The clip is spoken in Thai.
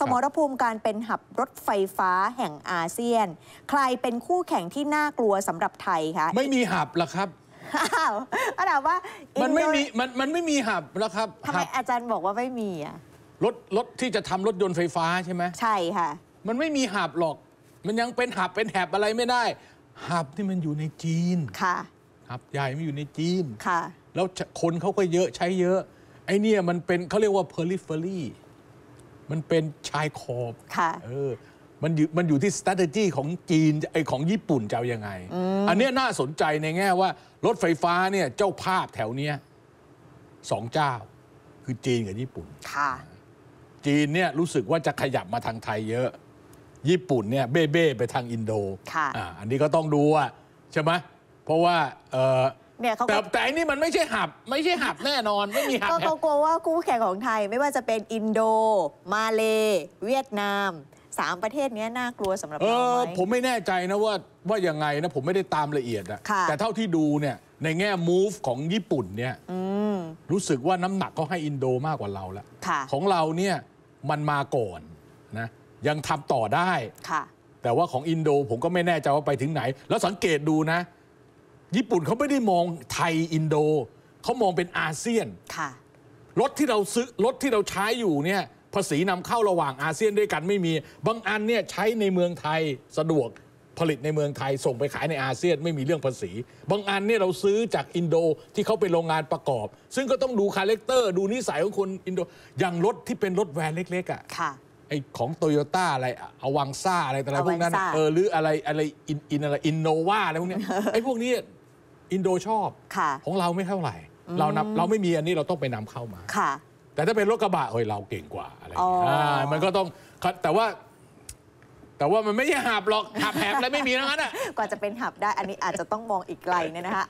สมรภูมิการเป็นหับรถไฟฟ้าแห่งอาเซียน ใครเป็นคู่แข่งที่น่ากลัวสำหรับไทยคะไม่มีหับหรอครับอ้าวอาจารย์ว่ามันไม่มีมันมันไม่มีหับแล้วครับทำไม อาจารย์บอกว่าไม่มีอ่ะรถ รถที่จะทำรถยนต์ไฟฟ้าใช่ไหมใช่ค่ะ มันไม่มีหับหรอก มันยังเป็นหับ เป็นแหบอะไรไม่ได้หับที่มันอยู่ในจีนค่ะหับใหญ่ม่อยู่ในจีนค่ะ แล้วคนเขาก็เยอะใช้เยอะ ไอ้เนี่ยมันเป็นเขาเรียกว่า periphery มันเป็นชายขอบค่ะเออ มันอยู่ มันอยู่ที่ s t r a t e g y ของจีน ไอของญี่ปุ่นจะายังไง อันเนี้ยน่าสนใจในแง่ว่ารถไฟฟ้าเนี่ย เจ้าภาพแถวเนี้ยสองเจ้า คือจีนกับญี่ปุ่นค่ะจีนเนี่ยรู้สึกว่าจะขยับมาทางไทยเยอะ ญี่ปุ่นเนี่ย เบ้เบ้ไปทางอินโดค่ะอ่าอันนี้ก็ต้องดูว่าใช่ไหม เพราะว่าเออเนี่ยเขาแต่แต่นี่มันไม่ใช่หับ ไม่ใช่หับแน่นอนไม่มีหับก็เขากลัวว่าคู่แข่งของไทยไม่ว่าจะเป็นอินโด มาเล เวียดนามสามประเทศนี้น่ากลัวสำหรับเราไหมผมไม่แน่ใจนะว่าว่ายังไงนะผมไม่ได้ตามละเอียดอะแต่เท่าที่ดูเนี่ยในแง่ move ของญี่ปุ่นเนี่ยรู้สึกว่าน้ำหนักเขาให้อินโดมากกว่าเราแล้วะของเราเนี่ยมันมาก่อนนะยังทำต่อได้แต่ว่าของอินโดผมก็ไม่แน่ใจว่าไปถึงไหน แล้วสังเกตดูนะญี่ปุ่นเขาไม่ได้มองไทยอินโดเขามองเป็นอาเซียนรถที่เราซื้อรถที่เราใช้อยู่เนี่ยภาษีนำเข้าระหว่างอาเซียนด้วยกันไม่มีบางอันเนี่ยใช้ในเมืองไทยสะดวกผลิตในเมืองไทยส่งไปขายในอาเซียน ไม่มีเรื่องภาษี บางอันเนี่ยเราซื้อจากอินโดที่เขาเป็นโรงงานประกอบ ซึ่งก็ต้องดูคาแรคเตอร์ดูนิสัยของคนอินโดอย่างรถที่เป็นรถแวนเล็กๆอ่ะไอของโตโยต้าอะไรอวังซ่าอะไรแต่ละพวกนั้นเออหรืออะไรอะไรอินอินอะไรอินโนวาอะไรพวกนี้ไอพวกนี้อินโดชอบของเราไม่เท่าไหร่ เรานับเราไม่มีอันนี้เราต้องไปนำเข้ามาค่ะ แต่ถ้าเป็นรถกระบะเฮ้ย เราเก่งกว่าอะไรอย่างเงี้ยมันก็ต้องแต่ว่า แต่ว่ามันไม่ใช่หาบหรอกหาบแผลอะไรไม่มีแล้วนั้นอ่ะกว่าจะเป็นหับได้ อันนี้อาจจะต้องมองอีกไกลเนี่ยนะคะ